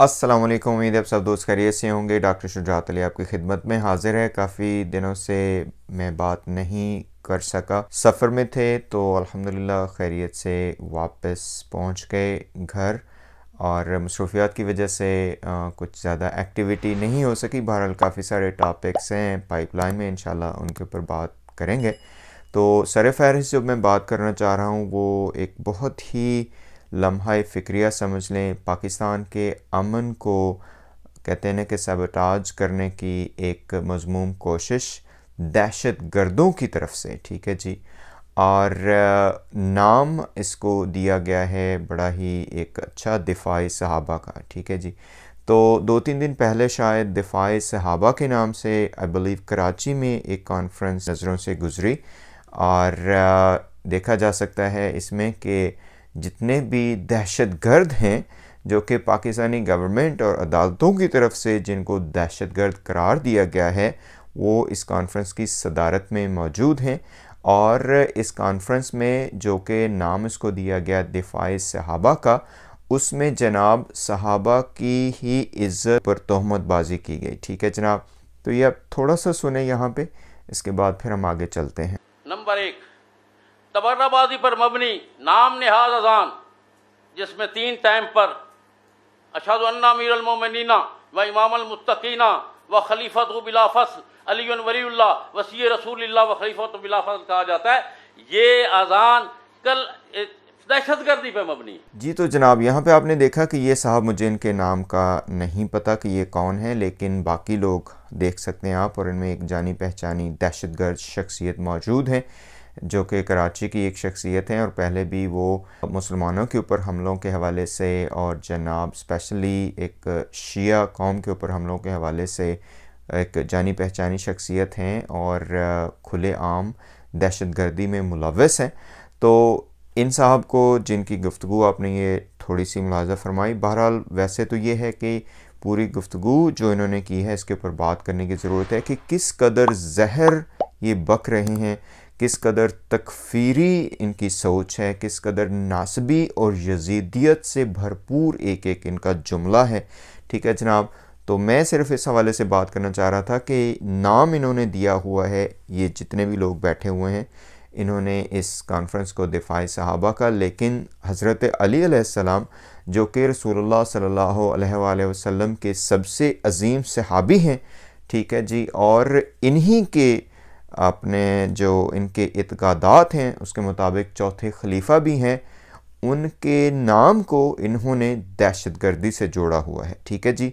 अस्सलाम वालेकुम उम्मीद है आप सब दोस्त खैरियत से होंगे डॉक्टर शुजात अली आपकी खिदमत में हाजिर है काफ़ी दिनों से मैं बात नहीं कर सका सफ़र में थे तो अल्हम्दुलिल्लाह खैरियत से वापस पहुंच गए घर और मसरूफियात की वजह से आ, कुछ ज़्यादा एक्टिविटी नहीं हो सकी बहरहाल काफ़ी सारे टॉपिक्स हैं पाइपलाइन में इन उनके ऊपर बात करेंगे तो सर फहरिस्त जो मैं बात करना चाह रहा हूँ वो एक बहुत ही लम्हा फ़िक्रिया समझ लें पाकिस्तान के अमन को कहते हैं कि सबाज करने की एक मजमूम कोशिश दहशत गर्दों की तरफ से ठीक है जी और नाम इसको दिया गया है बड़ा ही एक अच्छा दिफाई सहाबा का ठीक है जी तो दो तीन दिन पहले शायद दिफाई सहाबा के नाम से आई बिलीव कराची में एक कॉन्फ्रेंस नज़रों से गुज़री और देखा जा सकता है इसमें कि जितने भी दहशत गर्द हैं जो कि पाकिस्तानी गवर्नमेंट और अदालतों की तरफ से जिनको दहशत गर्द करार दिया गया है वो इस कॉन्फ्रेंस की सदारत में मौजूद हैं और इस कॉन्फ्रेंस में जो कि नाम इसको दिया गया दिफाए सहाबा का उसमें जनाब सहाबा की ही इज़्ज़त पर तहमतबाजी की गई ठीक है जनाब तो ये आप थोड़ा सा सुने यहाँ पे इसके बाद फिर हम आगे चलते हैं नंबर एक तबर्राबाजी पर मबनी नाम नहाज अजान जिसमें तीन टाइम पर अशद अन्ना मीरमिना व इमामतकीना व खलीफत बिलाफस अली वलील्ला वसी रसूल व खलीफत बिलाफस कहा जाता है ये अजान कल दहशतगर्दी पर मबनी जी तो जनाब यहाँ पे आपने देखा कि ये साहब मुझे इनके नाम का नहीं पता कि ये कौन है लेकिन बाकी लोग देख सकते हैं आप और इनमें एक जानी पहचानी दहशतगर्द शख्सियत मौजूद है जो कि कराची की एक शख्सियत हैं और पहले भी वो मुसलमानों के ऊपर हमलों के हवाले से और जनाब स्पेशली एक शिया कौम के ऊपर हमलों के हवाले से एक जानी पहचानी शख्सियत हैं और खुले आम दहशत गर्दी में मुलवस हैं तो इन साहब को जिनकी गुफ्तु आपने ये थोड़ी सी मुलाजा फरमाई बहरहाल वैसे तो ये है कि पूरी गुफ्तु जो इन्होंने की है इसके ऊपर बात करने की ज़रूरत है कि किस कदर जहर ये बक रहे हैं किस कदर तकफीरी इनकी सोच है किस कदर नासबी और यजीदियत से भरपूर एक एक इनका जुमला है ठीक है जनाब तो मैं सिर्फ इस हवाले से बात करना चाह रहा था कि नाम इन्होंने दिया हुआ है ये जितने भी लोग बैठे हुए हैं इन्होंने इस कॉन्फ्रेंस को दिफा सहाबा का लेकिन हज़रत अली अलैहिस्सलाम जो कि रसूलुल्लाह सल्लल्लाहु अलैहि वसल्लम के सबसे अजीम सहाबी हैं ठीक है जी और इन्हीं के अपने जो इनके इतकादात हैं उसके मुताबिक चौथे खलीफा भी हैं उनके नाम को इन्होंने दहशत गर्दी से जोड़ा हुआ है ठीक है जी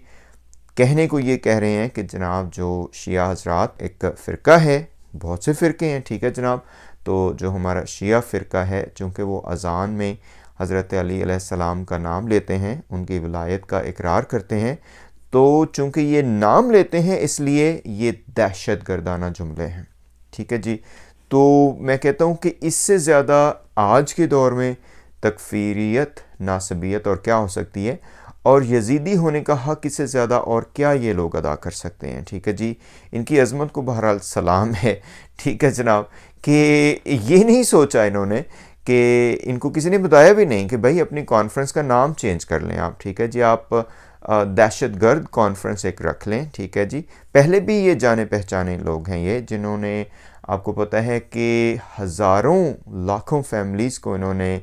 कहने को ये कह रहे हैं कि जनाब जो शिया हजरात एक फ़िरका है बहुत से फ़िरके हैं ठीक है जनाब तो जो हमारा शिया फ़िरका है चूँकि वो अज़ान में हज़रत अली का नाम लेते हैं उनकी विलायत का इकरार करते हैं तो चूँकि ये नाम लेते हैं इसलिए ये दहशत गर्दाना जुमले हैं ठीक है जी तो मैं कहता हूँ कि इससे ज़्यादा आज के दौर में तकफीरियत नासबियत और क्या हो सकती है और यजीदी होने का हक इससे ज़्यादा और क्या ये लोग अदा कर सकते हैं ठीक है जी इनकी अजमत को बहरहाल सलाम है ठीक है जनाब कि ये नहीं सोचा इन्होंने कि इनको किसी ने बताया भी नहीं कि भाई अपनी कॉन्फ्रेंस का नाम चेंज कर लें आप ठीक है जी आप दहशत गर्द कॉन्फ्रेंस एक रख लें ठीक है जी पहले भी ये जाने पहचाने लोग हैं ये जिन्होंने आपको पता है कि हज़ारों लाखों फैमिलीज़ को इन्होंने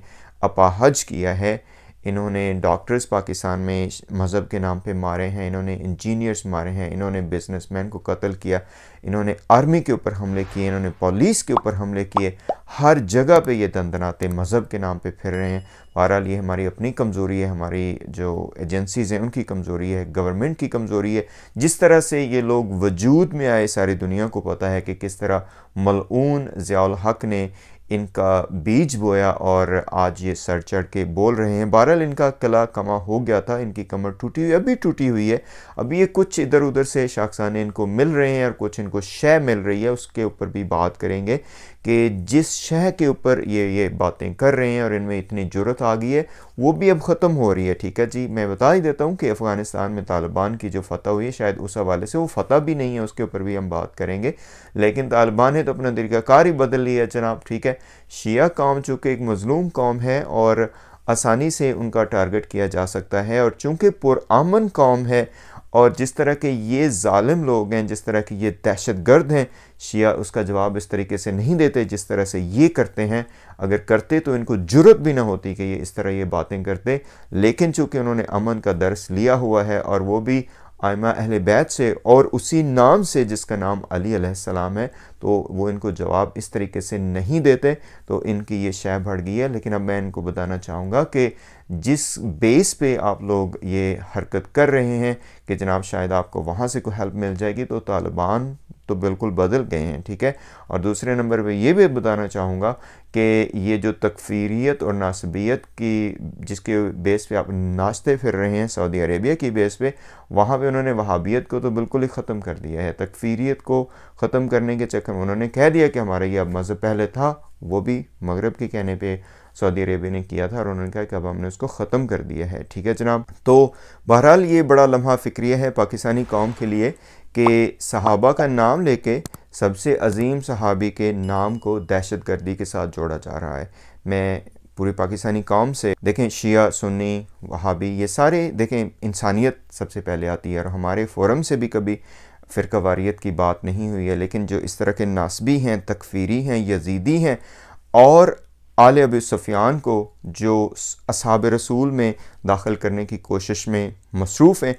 अपाहज किया है इन्होंने डॉक्टर्स पाकिस्तान में मज़हब के नाम पे मारे हैं इन्होंने इंजीनियर्स मारे हैं इन्होंने बिजनेसमैन को कत्ल किया इन्होंने आर्मी के ऊपर हमले किए इन्होंने पुलिस के ऊपर हमले किए हर जगह पे ये दंदनाते मज़हब के नाम पे फिर रहे हैं बहरहाल ये हमारी अपनी कमज़ोरी है हमारी जो एजेंसीज़ हैं उनकी कमज़ोरी है गवर्नमेंट की कमज़ोरी है जिस तरह से ये लोग वजूद में आए सारी दुनिया को पता है कि किस तरह मलून ज़ियाल हक ने इनका बीज बोया और आज ये सर चढ़ के बोल रहे हैं बहरहाल इनका कला कमा हो गया था इनकी कमर टूटी हुई अभी टूटी हुई है अभी ये कुछ इधर उधर से शाखसाने इनको मिल रहे हैं और कुछ इनको शय मिल रही है उसके ऊपर भी बात करेंगे कि जिस शह के ऊपर ये ये बातें कर रहे हैं और इनमें इतनी जरूरत आ गई है वो भी अब ख़त्म हो रही है ठीक है जी मैं बता ही देता हूँ कि अफ़गानिस्तान में तालिबान की जो फ़तह हुई है शायद उस हवाले से वो फ़तह भी नहीं है उसके ऊपर भी हम बात करेंगे लेकिन तालिबान ने तो अपना तरीक़ाकार ही बदल लिया है जनाब ठीक है शिया कौम चूँकि एक मजलूम कौम है और आसानी से उनका टारगेट किया जा सकता है और चूँकि पुरान कौम है और जिस तरह के ये ालिम लोग हैं जिस तरह के ये दहशत गर्द हैं शिया उसका जवाब इस तरीके से नहीं देते जिस तरह से ये करते हैं अगर करते तो इनको जरूरत भी ना होती कि ये इस तरह ये बातें करते लेकिन चूँकि उन्होंने अमन का दर्स लिया हुआ है और वो भी आयमा अहल बैत से और उसी नाम से जिसका नाम अली अलैहिस्सलाम है तो वो इनको जवाब इस तरीके से नहीं देते तो इनकी ये शह बढ़ गई है लेकिन अब मैं इनको बताना चाहूँगा कि जिस बेस पे आप लोग ये हरकत कर रहे हैं कि जनाब शायद आपको वहाँ से कोई हेल्प मिल जाएगी तो तालिबान तो बिल्कुल बदल गए हैं ठीक है और दूसरे नंबर पे ये भी बताना चाहूँगा कि ये जो तकफीरियत और नासबियत की जिसके बेस पे आप नाचते फिर रहे हैं सऊदी अरेबिया की बेस पे वहाँ पे उन्होंने वहाबियत को तो बिल्कुल ही ख़त्म कर दिया है तकफीरियत को ख़त्म करने के चक्कर में उन्होंने कह दिया कि हमारा ये अब मज़हब पहले था वो भी मगरब के कहने पर सऊदी अरेबिया ने किया था और उन्होंने कहा कि अब हमने उसको ख़त्म कर दिया है ठीक है जनाब तो बहरहाल ये बड़ा लम्हा फ़िक्रिय है पाकिस्तानी कौम के लिए कि सहाबा का नाम लेके सबसे अजीम सहाबी के नाम को दहशत गर्दी के साथ जोड़ा जा रहा है मैं पूरी पाकिस्तानी कौम से देखें शिया सुन्नी वहाबी ये सारे देखें इंसानियत सबसे पहले आती है और हमारे फोरम से भी कभी फ़िरका वारियत की बात नहीं हुई है लेकिन जो इस तरह के नासबी हैं तकफीरी हैं यजीदी हैं और आल अब सफ़ियान को जो असाब रसूल में दाखिल करने की कोशिश में मसरूफ़ हैं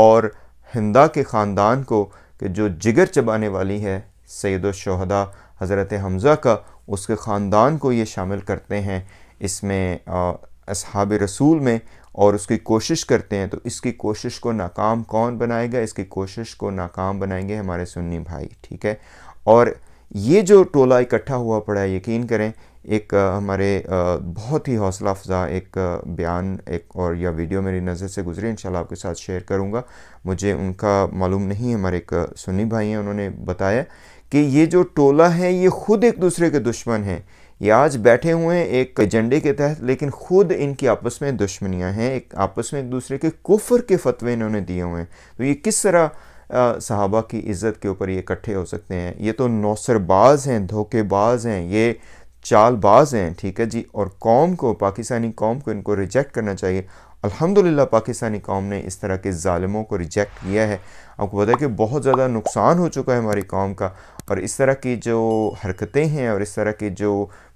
और हिंदा के ख़ानदान को कि जो जिगर चबाने वाली है सैद शहदा हज़रत हमज़ा का उसके ख़ानदान को ये शामिल करते हैं इसमें असहाब रसूल में और उसकी कोशिश करते हैं तो इसकी कोशिश को नाकाम कौन बनाएगा इसकी कोशिश को नाकाम बनाएंगे हमारे सुन्नी भाई ठीक है और ये जो टोला इकट्ठा हुआ पड़ा है यकीन करें एक हमारे बहुत ही हौसला अफजा एक बयान एक और या वीडियो मेरी नज़र से गुजरी इंशाल्लाह आपके साथ शेयर करूंगा मुझे उनका मालूम नहीं हमारे एक सुनी भाई हैं उन्होंने बताया कि ये जो टोला है ये ख़ुद एक दूसरे के दुश्मन हैं ये आज बैठे हुए हैं एक एजेंडे के तहत लेकिन ख़ुद इनकी आपस में दुश्मनियाँ हैं एक आपस में एक दूसरे के कुफर के फतवे इन्होंने दिए हुए हैं तो ये किस तरह सहाबा की इज़्ज़त के ऊपर ये इकट्ठे हो सकते हैं ये तो नौसरबाज हैं धोखेबाज हैं ये चालबाज हैं ठीक है जी और कौम को पाकिस्तानी कौम को इनको रिजेक्ट करना चाहिए अल्हम्दुलिल्लाह पाकिस्तानी कौम ने इस तरह के ालमों को रिजेक्ट किया है आपको पता है कि बहुत ज़्यादा नुकसान हो चुका है हमारी कौम का और इस तरह की जो हरकतें हैं और इस तरह के जो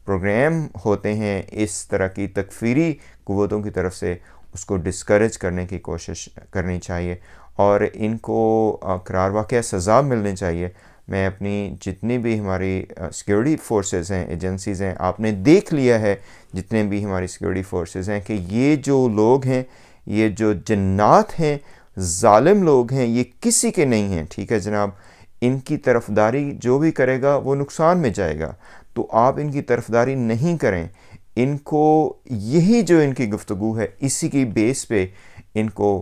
प्रोग्राम होते हैं इस तरह की तकफीरी कुतों की तरफ से उसको डिस्करेज करने की कोशिश करनी चाहिए और इनको करार वाक़ सज़ा मिलनी चाहिए मैं अपनी जितनी भी हमारी सिक्योरिटी फोर्सेस हैं एजेंसीज़ हैं आपने देख लिया है जितने भी हमारी सिक्योरिटी फोर्सेस हैं कि ये जो लोग हैं ये जो जन्नात हैं ालिम लोग हैं ये किसी के नहीं हैं ठीक है जनाब इनकी तरफदारी जो भी करेगा वो नुकसान में जाएगा तो आप इनकी तरफदारी नहीं करें इनको यही जो इनकी गुफ्तु है इसी की बेस पे इनको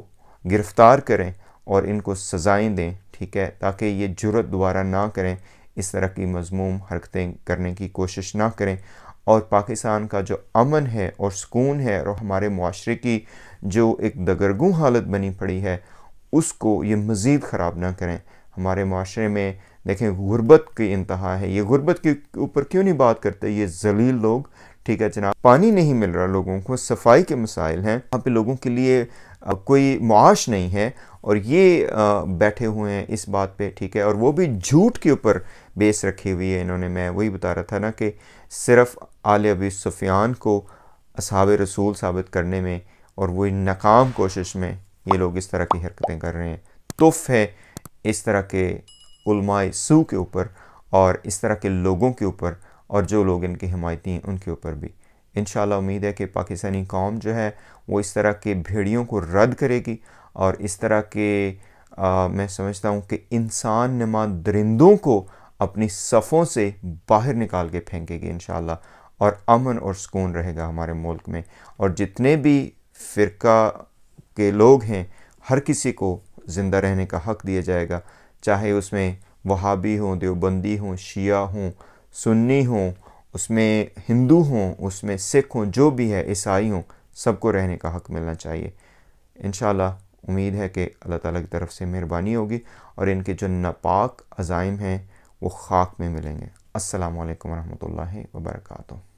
गिरफ़्तार करें और इनको सज़ाएँ दें ठीक है ताकि ये ज़रूरत दोबारा ना करें इस तरह की मजमूम हरकतें करने की कोशिश ना करें और पाकिस्तान का जो अमन है और सुकून है और हमारे माशरे की जो एक दगरगू हालत बनी पड़ी है उसको ये मज़ीद ख़राब ना करें हमारे माशरे में देखें गुर्बत की इंतहा है ये गुर्बत के ऊपर क्यों नहीं बात करते ये जलील लोग ठीक है जनाब पानी नहीं मिल रहा लोगों को सफाई के मसाइल हैं वहाँ पे लोगों के लिए कोई मुआश नहीं है और ये बैठे हुए हैं इस बात पे ठीक है और वो भी झूठ के ऊपर बेस रखी हुई है इन्होंने मैं वही बता रहा था ना कि सिर्फ आल अबी सुफियान को असाब रसूल साबित करने में और वही नाकाम कोशिश में ये लोग इस तरह की हरकतें कर रहे हैं तुफ है इस तरह के सू के ऊपर और इस तरह के लोगों के ऊपर और जो लोग इनके हिमायती हैं उनके ऊपर भी इन उम्मीद है कि पाकिस्तानी कौम जो है वो इस तरह के भेड़ियों को रद्द करेगी और इस तरह के आ, मैं समझता हूँ कि इंसान नमा दरिंदों को अपनी सफ़ों से बाहर निकाल के फेंकेगी इन और अमन और सुकून रहेगा हमारे मुल्क में और जितने भी फ़िरका के लोग हैं हर किसी को ज़िंदा रहने का हक़ दिया जाएगा चाहे उसमें वहाबी हों देवबंदी हों शिया हों सुन्नी हों उसमें हिंदू हों उसमें सिख हों जो भी है ईसाई हों सबको रहने का हक मिलना चाहिए इन उम्मीद है कि अल्लाह ताला की तरफ से मेहरबानी होगी और इनके जो नापाक अज़ाइम हैं वो खाक में मिलेंगे असलकम वरहमल वर्का